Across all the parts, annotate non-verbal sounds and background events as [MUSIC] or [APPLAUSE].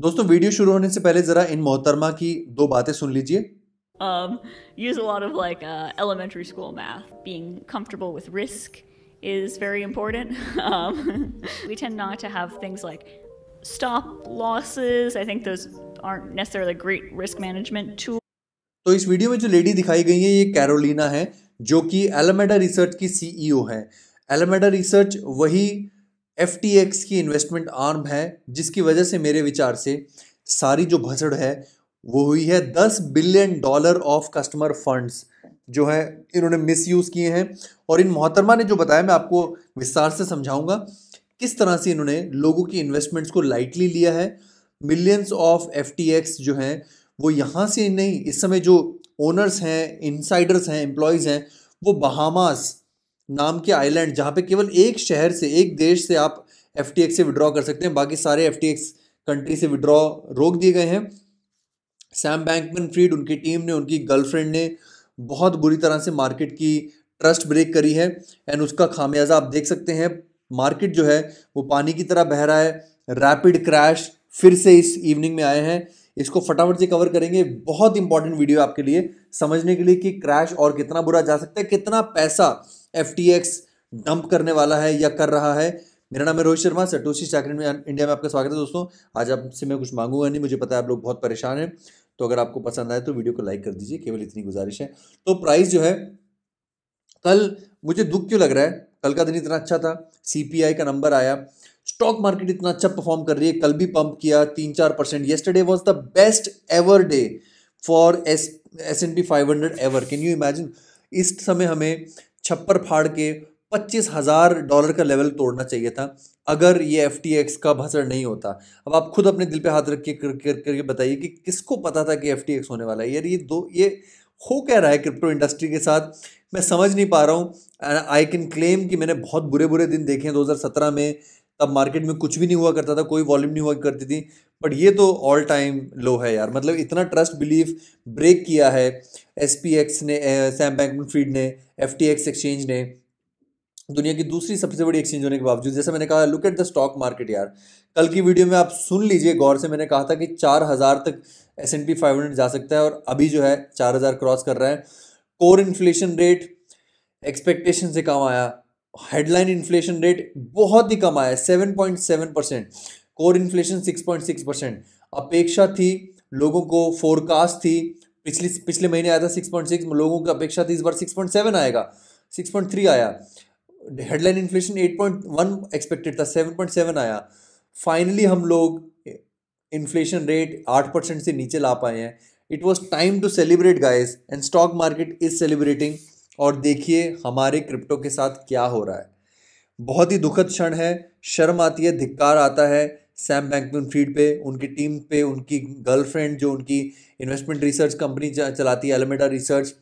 दोस्तों वीडियो शुरू होने से पहले जरा इन मोहतरमा की दो बातें सुन लीजिए um use a lot of like uh, elementary school math being comfortable with risk is very important um we tend not to have things like stop losses i think those aren't necessarily great risk management tool तो इस video में जो lady दिखाई गई है ये Carolina है जो कि एलमेडा रिसर्च की सीईओ है एलमेडा रिसर्च वही एफ की इन्वेस्टमेंट आर्म है जिसकी वजह से मेरे विचार से सारी जो भसड़ है वो हुई है दस billion dollar of customer funds जो है इन्होंने मिस यूज़ किए हैं और इन मोहतरमा ने जो बताया मैं आपको विस्तार से समझाऊंगा किस तरह से इन्होंने लोगों की इन्वेस्टमेंट्स को लाइटली लिया है मिलियंस ऑफ एफ जो हैं वो यहाँ से नहीं इस समय जो ओनर्स हैं इनसाइडर्स हैं एम्प्लॉयज़ हैं वो बहामास नाम के आइलैंड जहाँ पे केवल एक शहर से एक देश से आप एफ से विड्रॉ कर सकते हैं बाकी सारे एफ कंट्री से विड्रॉ रोक दिए गए हैं सैम बैंकमैन फ्रीड उनकी टीम ने उनकी गर्लफ्रेंड ने बहुत बुरी तरह से मार्केट की ट्रस्ट ब्रेक करी है एंड उसका खामियाजा आप देख सकते हैं मार्केट जो है वो पानी की तरह बह रहा है रैपिड क्रैश फिर से इस इवनिंग में आए हैं इसको फटाफट से कवर करेंगे बहुत इंपॉर्टेंट वीडियो आपके लिए समझने के लिए कि क्रैश और कितना बुरा जा सकता है कितना पैसा एफ डंप करने वाला है या कर रहा है मेरा नाम है रोहित शर्मा सटोशी चाकर में इंडिया में आपका स्वागत है दोस्तों आज आपसे मैं कुछ मांगूंगा नहीं मुझे पता है आप लोग बहुत परेशान हैं तो अगर आपको पसंद आए तो वीडियो को लाइक कर दीजिए केवल इतनी गुजारिश है तो प्राइस जो है कल मुझे दुख क्यों लग रहा है कल का दिन इतना अच्छा था सी का नंबर आया स्टॉक मार्केट इतना अच्छा परफॉर्म कर रही है कल भी पंप किया तीन चार percent yesterday was the best ever day for S S and P five hundred ever can you imagine इस समय हमें छप्पर फाड़ के पच्चीस हज़ार डॉलर का लेवल तोड़ना चाहिए था अगर ये एफ का भसर नहीं होता अब आप खुद अपने दिल पे हाथ रख के करके बताइए कि किसको पता था कि एफ होने वाला है यार ये दो ये हो कह रहा है क्रिप्टो इंडस्ट्री के साथ मैं समझ नहीं पा रहा हूँ आई कैन क्लेम कि मैंने बहुत बुरे बुरे दिन देखे हैं दो में तब मार्केट में कुछ भी नहीं हुआ करता था कोई वॉल्यूम नहीं हुआ करती थी बट ये तो ऑल टाइम लो है यार मतलब इतना ट्रस्ट बिलीव ब्रेक किया है एस पी एक्स ने सैम बैंक फ्रीड ने एफ टी एक्स एक्सचेंज ने दुनिया की दूसरी सबसे बड़ी एक्सचेंज होने के बावजूद जैसे मैंने कहा look at the stock market यार कल की वीडियो में आप सुन लीजिए गौर से मैंने कहा था कि चार हज़ार तक S and P five hundred जा सकता है और अभी जो है चार हज़ार क्रॉस कर रहा है कोर इन्फ्लेशन रेट एक्सपेक्टेशन से कम आया हेडलाइन इन्फ्लेशन रेट बहुत ही कम आया seven point seven percent core inflation 6.6 percent अपेक्षा थी लोगों को फोरकास्ट थी पिछली पिछले महीने आया था 6.6 लोगों की अपेक्षा थी इस बार 6.7 आएगा 6.3 आया हेडलाइन इन्फ्लेशन 8.1 एक्सपेक्टेड था 7.7 आया फाइनली हम लोग इन्फ्लेशन रेट आठ परसेंट से नीचे ला पाए हैं it was time to celebrate guys and stock market is celebrating और देखिए हमारे क्रिप्टो के साथ क्या हो रहा है बहुत ही दुखद क्षण है शर्म आती है धिक्कार आता है सैम बैंकमैन फ्रीड पे उनकी टीम पे उनकी गर्लफ्रेंड जो उनकी इन्वेस्टमेंट रिसर्च कंपनी चलाती है एलमेडा रिसर्च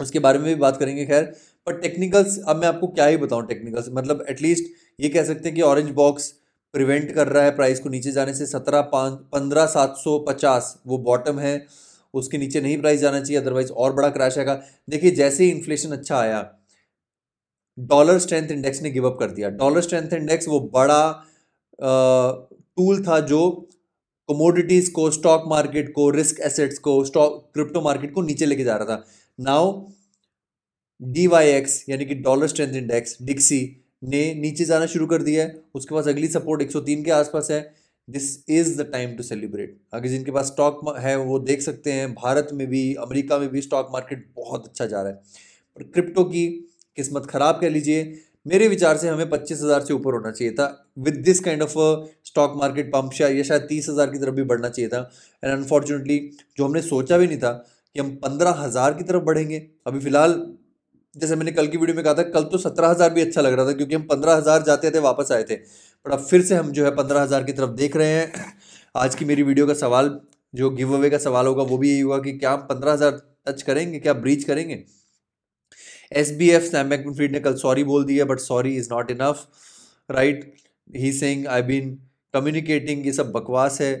उसके बारे में भी बात करेंगे खैर पर टेक्निकल्स अब मैं आपको क्या ही बताऊँ टेक्निकल्स मतलब एटलीस्ट ये कह सकते हैं कि ऑरेंज बॉक्स प्रिवेंट कर रहा है प्राइस को नीचे जाने से सत्रह पाँच पंद्रह सात सौ पचास वो बॉटम है उसके नीचे नहीं प्राइस जाना चाहिए अदरवाइज और बड़ा क्रैश आएगा देखिए जैसे ही इन्फ्लेशन अच्छा आया डॉलर स्ट्रेंथ इंडेक्स ने गिव अप कर दिया डॉलर स्ट्रेंथ इंडेक्स वो बड़ा टूल था जो कमोडिटीज़ को स्टॉक मार्केट को रिस्क एसेट्स को स्टॉक क्रिप्टो मार्केट को नीचे लेके जा रहा था नाउ डी वाई एक्स यानी कि डॉलर स्ट्रेंथ इंडेक्स डिक्सी ने नीचे जाना शुरू कर दिया है उसके पास अगली सपोर्ट 103 के आसपास है this is the time to celebrate अगर जिनके पास स्टॉक है वो देख सकते हैं भारत में भी अमेरिका में भी स्टॉक मार्केट बहुत अच्छा जा रहा है पर क्रिप्टो की किस्मत ख़राब कह लीजिए मेरे विचार से हमें पच्चीस हज़ार से ऊपर होना चाहिए था with this kind of stock market pump शायद ये शायद तीस हज़ार की तरफ भी बढ़ना चाहिए था एंड अनफॉर्चुनेटली जो हमने सोचा भी नहीं था कि हम पंद्रह हज़ार की तरफ बढ़ेंगे अभी फ़िलहाल जैसे मैंने कल की वीडियो में कहा था कल तो सत्रह हज़ार भी अच्छा लग रहा था क्योंकि हम पंद्रह हज़ार जाते थे वापस आए थे बट अब फिर से हम जो है पंद्रह हज़ार की तरफ देख रहे हैं आज की मेरी वीडियो का सवाल जो गिव अवे का सवाल होगा वो भी यही होगा कि क्या हम पंद्रह हज़ार टच करेंगे क्या ब्रीच करेंगे S B F Sam Fried ने कल सॉरी बोल दिया but sorry is not enough right he saying I been communicating ये सब बकवास है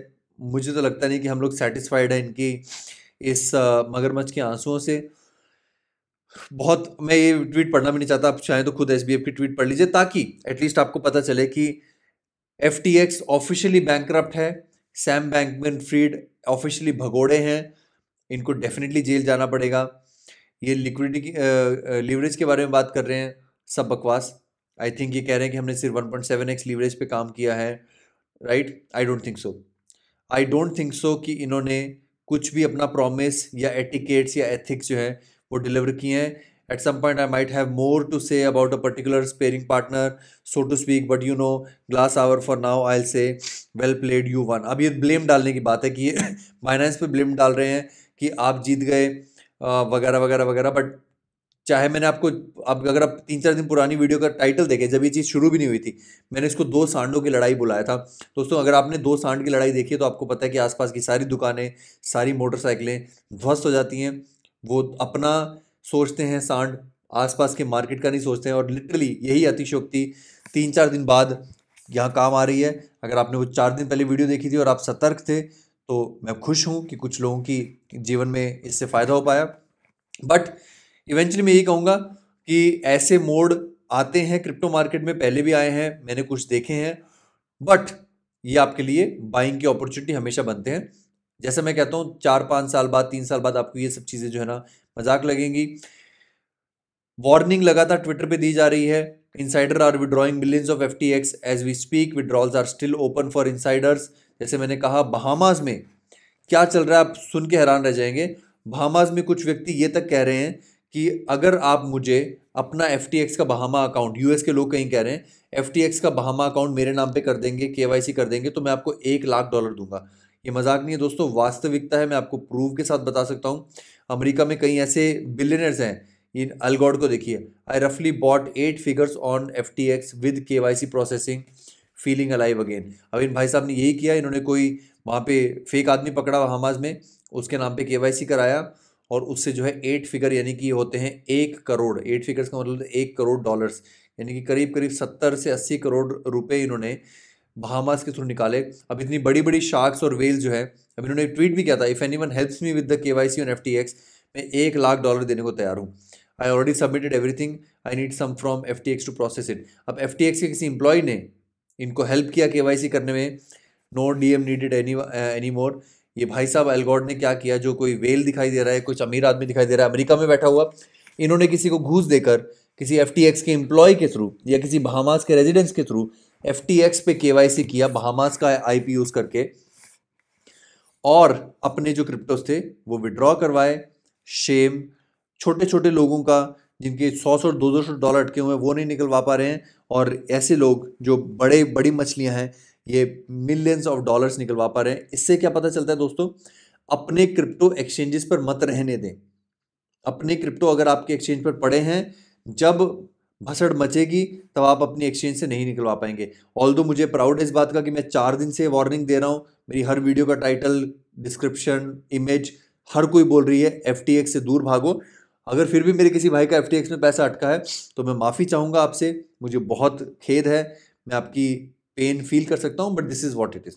मुझे तो लगता नहीं कि हम लोग सेटिस्फाइड हैं इनकी इस मगरमच्छ के आंसुओं से बहुत मैं ये ट्वीट पढ़ना भी नहीं चाहता आप चाहें तो खुद एस की ट्वीट पढ़ लीजिए ताकि एटलीस्ट आपको पता चले कि F T X officially bank है सैम बैंकमैन फ्रीड ऑफिशियली भगोड़े हैं इनको डेफिनेटली जेल जाना पड़ेगा ये लिक्विडिटी की लीवरेज के बारे में बात कर रहे हैं सब बकवास आई थिंक ये कह रहे हैं कि हमने सिर्फ one point seven X leverage पर काम किया है right I don't think so I don't think so कि इन्होंने कुछ भी अपना प्रॉमिस या एटिकेट्स या एथिक्स जो है वो डिलीवर किए हैं some point I might have more to say about a particular sparring partner so to speak but you know glass houses for now I'll say well played you won अब ये blame डालने की बात है कि ये Binance [LAUGHS] पे blame डाल रहे हैं कि आप जीत गए वगैरह वगैरह वगैरह बट चाहे मैंने आपको अब अगर आप तीन चार दिन पुरानी वीडियो का टाइटल देखें जब ये चीज़ शुरू भी नहीं हुई थी मैंने इसको दो सांडों की लड़ाई बुलाया था दोस्तों अगर आपने दो सांड की लड़ाई देखी है तो आपको पता है कि आसपास की सारी दुकानें सारी मोटरसाइकिलें ध्वस्त हो जाती हैं वो अपना सोचते हैं सांड आसपास के मार्केट का नहीं सोचते हैं और लिटरली यही अतिशोक्ति तीन चार दिन बाद यहाँ काम आ रही है अगर आपने वो चार दिन पहले वीडियो देखी थी और आप सतर्क थे तो मैं खुश हूँ कि कुछ लोगों की जीवन में इससे फ़ायदा हो पाया बट इवेंचुअली मैं यही कहूँगा कि ऐसे मोड आते हैं क्रिप्टो मार्केट में पहले भी आए हैं मैंने कुछ देखे हैं बट ये आपके लिए बाइंग की अपॉर्चुनिटी हमेशा बनते हैं जैसे मैं कहता हूँ चार पाँच साल बाद तीन साल बाद आपको ये सब चीज़ें जो है ना मजाक लगेंगी वार्निंग लगातार ट्विटर पे दी जा रही है insider are withdrawing millions of F T X as we speak withdrawals are still open for insiders जैसे मैंने कहा बहामाज में क्या चल रहा है आप सुन के हैरान रह जाएंगे बहामाज में कुछ व्यक्ति ये तक कह रहे हैं कि अगर आप मुझे अपना एफ का बहामा अकाउंट यूएस के लोग कहीं कह रहे हैं एफ का बहामा अकाउंट मेरे नाम पर कर देंगे के कर देंगे तो मैं आपको एक लाख डॉलर दूंगा ये मजाक नहीं है दोस्तों वास्तविकता है मैं आपको प्रूफ के साथ बता सकता हूँ अमेरिका में कई ऐसे बिलियनर्स हैं इन अलगॉड को देखिए आई रफली bought eight figures on F T X with K Y C processing feeling alive again अब इन भाई साहब ने यही किया इन्होंने कोई वहाँ पे फेक आदमी पकड़ा हमाज में उसके नाम पे के कराया और उससे जो है एट फिगर यानी कि होते हैं एक करोड़ एट फिगर्स का मतलब एक करोड़ डॉलर्स यानी कि करीब करीब सत्तर से अस्सी करोड़ रुपए इन्होंने बहामास के थ्रू निकाले अब इतनी बड़ी बड़ी शार्क्स और वेल्स जो है अब इन्होंने ट्वीट भी किया था if anyone helps me with the K Y C on F T X मैं एक लाख डॉलर देने को तैयार हूँ I already submitted everything I need some from F T X to process it अब एफ टी एक्स के किसी employ ने इनको हेल्प किया के करने में no D M needed any any more ये भाई साहब एलगॉड ने क्या किया जो कोई वेल दिखाई दे रहा है कुछ अमीर आदमी दिखाई दे रहा है अमेरिका में बैठा हुआ इन्होंने किसी को घूस देकर किसी एफ के एम्प्लॉय के थ्रू या किसी बहामास के रेजिडेंस के थ्रू एफ पे के किया बहामास का आई पी यूज़ करके और अपने जो क्रिप्टोस थे वो विड्रॉ करवाए शेम छोटे छोटे लोगों का जिनके सौ सौ दो दो सौ डॉलर अटके हुए हैं वो नहीं निकलवा पा रहे हैं और ऐसे लोग जो बड़े बड़ी मछलियाँ हैं ये मिलियंस ऑफ डॉलर्स निकलवा पा रहे हैं इससे क्या पता चलता है दोस्तों अपने क्रिप्टो एक्सचेंजेस पर मत रहने दें अपने क्रिप्टो अगर आपके एक्सचेंज पर पड़े हैं जब भसड़ मचेगी तब आप अपनी एक्सचेंज से नहीं निकलवा पाएंगे ऑल दो मुझे प्राउड है इस बात का कि मैं चार दिन से वार्निंग दे रहा हूँ मेरी हर वीडियो का टाइटल डिस्क्रिप्शन इमेज हर कोई बोल रही है एफ से दूर भागो अगर फिर भी मेरे किसी भाई का एफ में पैसा अटका है तो मैं माफ़ी चाहूँगा आपसे मुझे बहुत खेद है मैं आपकी पेन फील कर सकता हूँ but this is what it is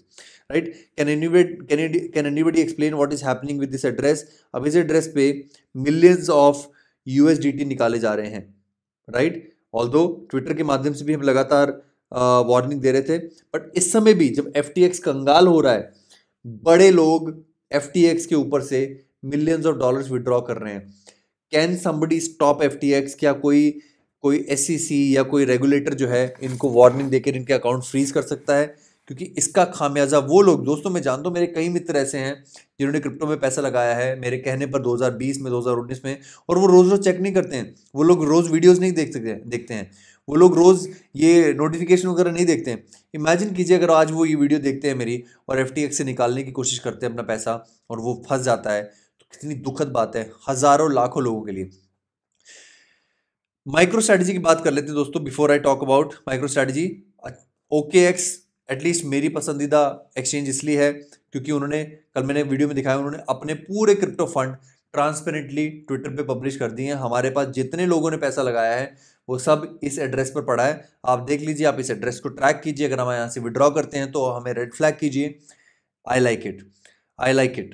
right can anybody can anybody explain what is happening with this address अब इस एड्रेस पे मिलियंस ऑफ यू निकाले जा रहे हैं राइट ऑल दो ट्विटर के माध्यम से भी हम लगातार वार्निंग दे रहे थे बट इस समय भी जब एफ कंगाल हो रहा है बड़े लोग एफ के ऊपर से मिलियंस ऑफ डॉलर्स विड्रॉ कर रहे हैं can somebody stop F T X क्या कोई कोई एस सी e या कोई रेगुलेटर जो है इनको वार्निंग देकर इनके अकाउंट फ्रीज कर सकता है क्योंकि इसका खामियाजा वो लोग दोस्तों मैं जानता हूँ मेरे कई मित्र ऐसे हैं जिन्होंने क्रिप्टो में पैसा लगाया है मेरे कहने पर 2020 में 2019 में और वो रोज़ रोज़ चेक नहीं करते हैं वो लोग रोज़ वीडियोस नहीं देख सकते देखते हैं वो लोग रोज़ ये नोटिफिकेशन वगैरह नहीं देखते हैं इमेजिन कीजिए अगर आज वो ये वीडियो देखते हैं मेरी और एफ से निकालने की कोशिश करते हैं अपना पैसा और वो फंस जाता है कितनी दुखद बात है हज़ारों लाखों लोगों के लिए माइक्रो स्ट्रेटजी की बात कर लेते हैं दोस्तों before I talk about MicroStrategy OKX at least मेरी पसंदीदा एक्सचेंज इसलिए है क्योंकि उन्होंने कल मैंने वीडियो में दिखाया उन्होंने अपने पूरे क्रिप्टो फंड ट्रांसपेरेंटली ट्विटर पे पब्लिश कर दिए हैं हमारे पास जितने लोगों ने पैसा लगाया है वो सब इस एड्रेस पर पड़ा है आप देख लीजिए आप इस एड्रेस को ट्रैक कीजिए अगर हम यहाँ से विड्रॉ करते हैं तो हमें रेड फ्लैग कीजिए I like it I like it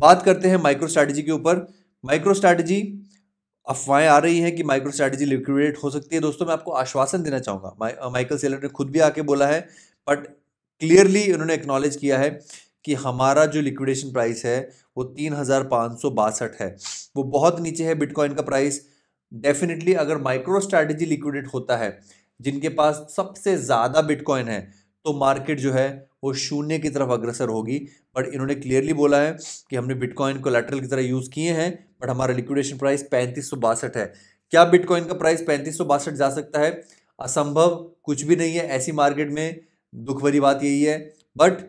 बात करते हैं माइक्रो स्ट्रैटेजी के ऊपर माइक्रो स्ट्रैटेजी अफवाहें आ रही हैं कि माइक्रो स्ट्रैटेजी लिक्विडेट हो सकती है दोस्तों मैं आपको आश्वासन देना चाहूँगा माइ, माइकल सेलर ने खुद भी आके बोला है बट क्लियरली उन्होंने एक्नॉलेज किया है कि हमारा जो लिक्विडेशन प्राइस है वो तीन हज़ार पाँच सौ बासठ है वो बहुत नीचे है बिटकॉइन का प्राइस डेफिनेटली अगर माइक्रो स्ट्रैटेजी लिक्विडेट होता है जिनके पास सबसे ज़्यादा बिटकॉइन है तो मार्केट जो है वो शून्य की तरफ अग्रसर होगी बट इन्होंने क्लियरली बोला है कि हमने बिटकॉइन को लेटरल की तरह यूज़ किए हैं बट हमारा लिक्विडेशन प्राइस पैंतीस सौ बासठ है क्या बिटकॉइन का प्राइस पैंतीस सौ बासठ जा सकता है असंभव कुछ भी नहीं है ऐसी मार्केट में दुख भरी बात यही है बट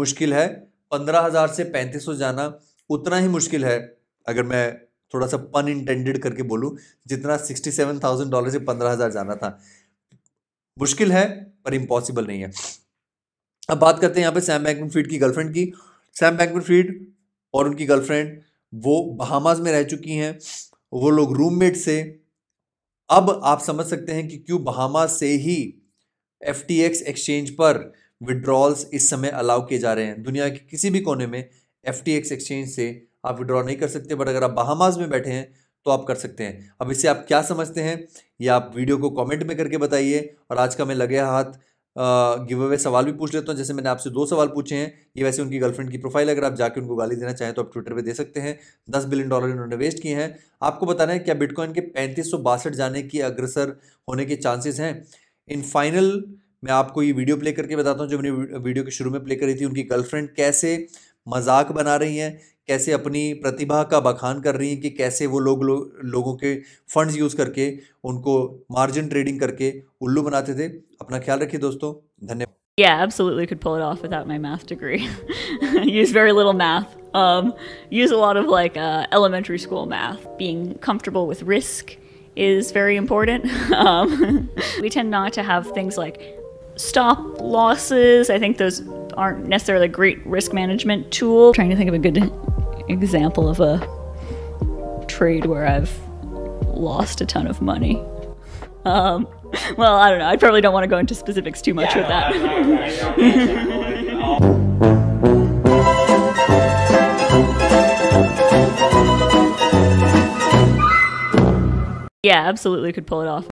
मुश्किल है पंद्रह हज़ार से पैंतीस सौ जाना उतना ही मुश्किल है अगर मैं थोड़ा सा पन इंटेंडेड करके बोलूँ जितना सिक्सटी सेवन थाउजेंड डॉलर से पंद्रह हज़ार जाना था मुश्किल है पर इम्पॉसिबल नहीं है अब बात करते हैं यहाँ पे सैम बैंकमैन फ्रीड की गर्लफ्रेंड की सैम बैंकमैन फ्रीड और उनकी गर्लफ्रेंड वो बहामाज में रह चुकी हैं वो लोग रूममेट से अब आप समझ सकते हैं कि क्यों बहामा से ही एफ एक्सचेंज पर विड्रॉल्स इस समय अलाउ किए जा रहे हैं दुनिया के किसी भी कोने में एफ एक्सचेंज से आप विड्रॉ नहीं कर सकते बट अगर आप बहामाज में बैठे हैं तो आप कर सकते हैं अब इसे आप क्या समझते हैं या आप वीडियो को कमेंट में करके बताइए और आज का मैं लगे हाथ गिव अवे सवाल भी पूछ लेता हूँ जैसे मैंने आपसे दो सवाल पूछे हैं ये वैसे उनकी गर्लफ्रेंड की प्रोफाइल अगर आप जाके उनको गाली देना चाहें तो आप ट्विटर पर दे सकते हैं दस बिलियन डॉलर इन्होंने वेस्ट किए हैं आपको बताना है क्या बिटकॉइन के पैंतीस जाने की अग्रसर होने के चांसेस हैं इन फाइनल मैं आपको ये वीडियो प्ले करके बताता हूँ जो मैंने वीडियो के शुरू में प्ले करी थी उनकी गर्लफ्रेंड कैसे मजाक बना रही हैं कैसे अपनी प्रतिभा का बखान कर रही हैं कि कैसे वो लोग लो, लोगों के फंड्स यूज़ करके उनको मार्जिन ट्रेडिंग करके उल्लू बनाते थे अपना ख्याल रखिए दोस्तों धन्यवाद Yeah, absolutely could pull it off without my math degree. use very little math. Um, use a lot of like uh, elementary school math. Being comfortable with risk is very important. Um, we tend not to have things like stop losses. I think those aren't necessarily a great risk management tool. I'm trying to think of a good example of a trade where I've lost a ton of money. Um, well, I don't know. I probably don't want to go into specifics too much yeah, with that. yeah, absolutely could pull it off.